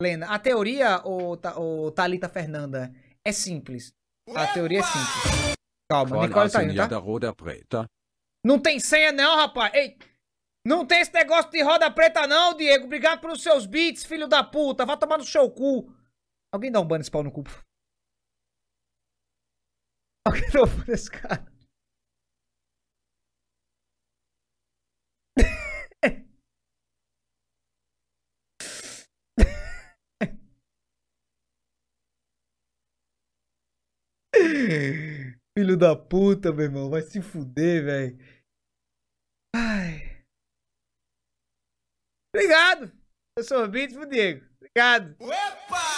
Lena, a teoria, o, o Thalita Fernanda, é simples. A teoria é simples. Calma, Qual Nicole tá indo, tá? Roda preta. Não tem senha não, rapaz. Ei, não tem esse negócio de roda preta não, Diego. Obrigado pelos seus beats, filho da puta. Vai tomar no seu cu. Alguém dá um ban nesse pau no cu. Alguém dá um ban nesse cara. Filho da puta, meu irmão. Vai se fuder, velho. Ai. Obrigado. Eu sou o Bitmo Diego. Obrigado. Opa!